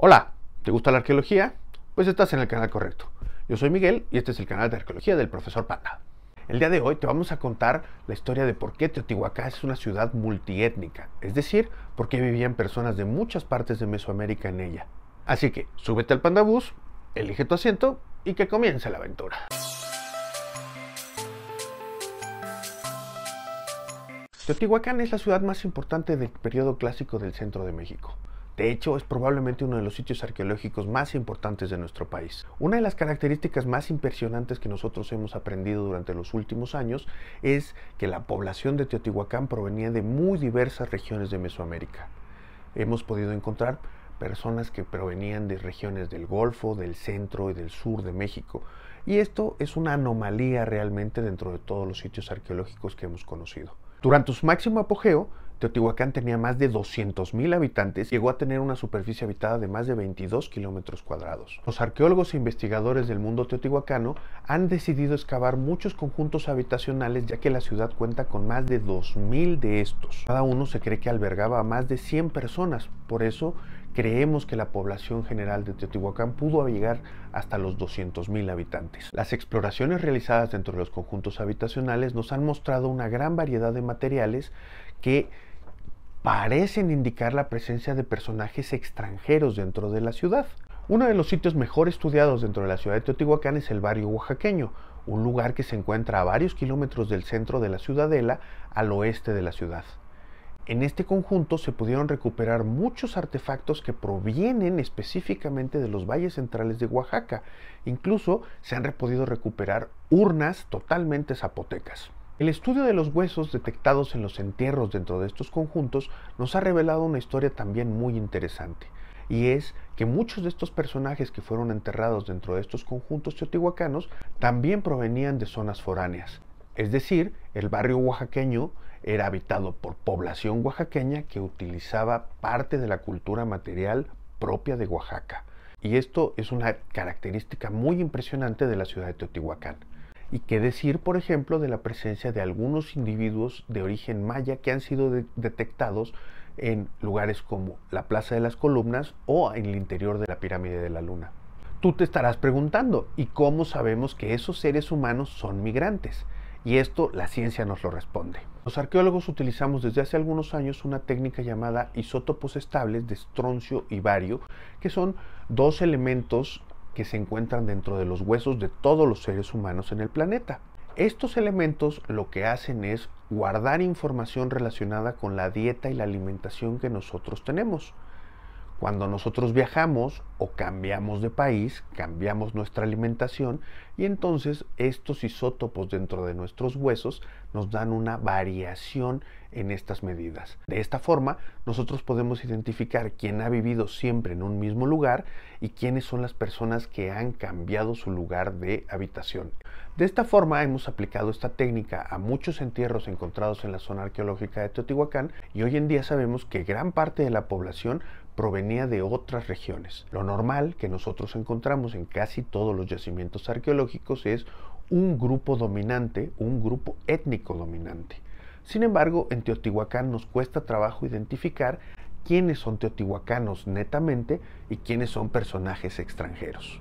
Hola, ¿te gusta la arqueología? Pues estás en el canal correcto. Yo soy Miguel y este es el canal de arqueología del profesor Panda. El día de hoy te vamos a contar la historia de por qué Teotihuacán es una ciudad multiétnica, es decir, por qué vivían personas de muchas partes de Mesoamérica en ella. Así que súbete al pandabús, elige tu asiento y que comience la aventura. Teotihuacán es la ciudad más importante del periodo clásico del centro de México. De hecho, es probablemente uno de los sitios arqueológicos más importantes de nuestro país. Una de las características más impresionantes que nosotros hemos aprendido durante los últimos años es que la población de Teotihuacán provenía de muy diversas regiones de Mesoamérica. Hemos podido encontrar personas que provenían de regiones del Golfo, del centro y del sur de México. Y esto es una anomalía realmente dentro de todos los sitios arqueológicos que hemos conocido. Durante su máximo apogeo, Teotihuacán tenía más de 200.000 habitantes, y llegó a tener una superficie habitada de más de 22 kilómetros cuadrados. Los arqueólogos e investigadores del mundo teotihuacano han decidido excavar muchos conjuntos habitacionales ya que la ciudad cuenta con más de 2.000 de estos. Cada uno se cree que albergaba a más de 100 personas, por eso creemos que la población general de Teotihuacán pudo llegar hasta los 200.000 habitantes. Las exploraciones realizadas dentro de los conjuntos habitacionales nos han mostrado una gran variedad de materiales que parecen indicar la presencia de personajes extranjeros dentro de la ciudad. Uno de los sitios mejor estudiados dentro de la ciudad de Teotihuacán es el barrio oaxaqueño, un lugar que se encuentra a varios kilómetros del centro de la ciudadela al oeste de la ciudad. En este conjunto se pudieron recuperar muchos artefactos que provienen específicamente de los valles centrales de Oaxaca. Incluso se han podido recuperar urnas totalmente zapotecas. El estudio de los huesos detectados en los entierros dentro de estos conjuntos nos ha revelado una historia también muy interesante, y es que muchos de estos personajes que fueron enterrados dentro de estos conjuntos teotihuacanos también provenían de zonas foráneas. Es decir, el barrio oaxaqueño era habitado por población oaxaqueña que utilizaba parte de la cultura material propia de Oaxaca. Y esto es una característica muy impresionante de la ciudad de Teotihuacán. ¿Y qué decir, por ejemplo, de la presencia de algunos individuos de origen maya que han sido detectados en lugares como la Plaza de las Columnas o en el interior de la Pirámide de la Luna? Tú te estarás preguntando, ¿y cómo sabemos que esos seres humanos son migrantes? Y esto la ciencia nos lo responde. Los arqueólogos utilizamos desde hace algunos años una técnica llamada isótopos estables de estroncio y bario, que son dos elementos que se encuentran dentro de los huesos de todos los seres humanos en el planeta. Estos elementos lo que hacen es guardar información relacionada con la dieta y la alimentación que nosotros tenemos. Cuando nosotros viajamos o cambiamos de país, cambiamos nuestra alimentación y entonces estos isótopos dentro de nuestros huesos nos dan una variación en estas medidas. De esta forma, nosotros podemos identificar quién ha vivido siempre en un mismo lugar y quiénes son las personas que han cambiado su lugar de habitación. De esta forma, hemos aplicado esta técnica a muchos entierros encontrados en la zona arqueológica de Teotihuacán y hoy en día sabemos que gran parte de la población provenía de otras regiones. Lo normal que nosotros encontramos en casi todos los yacimientos arqueológicos es un grupo dominante, un grupo étnico dominante. Sin embargo, en Teotihuacán nos cuesta trabajo identificar quiénes son teotihuacanos netamente y quiénes son personajes extranjeros.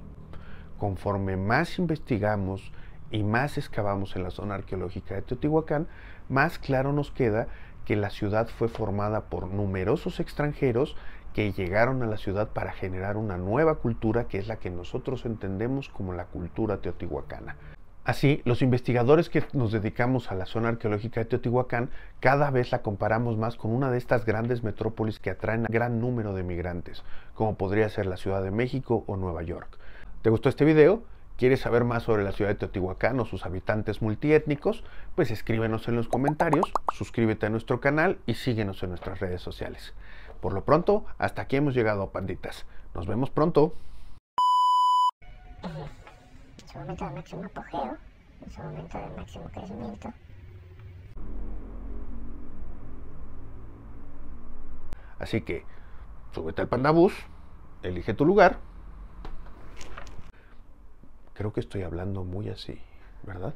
Conforme más investigamos y más excavamos en la zona arqueológica de Teotihuacán, más claro nos queda que la ciudad fue formada por numerosos extranjeros que llegaron a la ciudad para generar una nueva cultura que es la que nosotros entendemos como la cultura teotihuacana. Así, los investigadores que nos dedicamos a la zona arqueológica de Teotihuacán cada vez la comparamos más con una de estas grandes metrópolis que atraen a gran número de migrantes, como podría ser la Ciudad de México o Nueva York. ¿Te gustó este video? ¿Quieres saber más sobre la ciudad de Teotihuacán o sus habitantes multiétnicos? Pues escríbenos en los comentarios, suscríbete a nuestro canal y síguenos en nuestras redes sociales. Por lo pronto, hasta aquí hemos llegado, panditas. Nos vemos pronto. crecimiento. Así que, súbete al pandabús, elige tu lugar Creo que estoy hablando muy así, ¿verdad?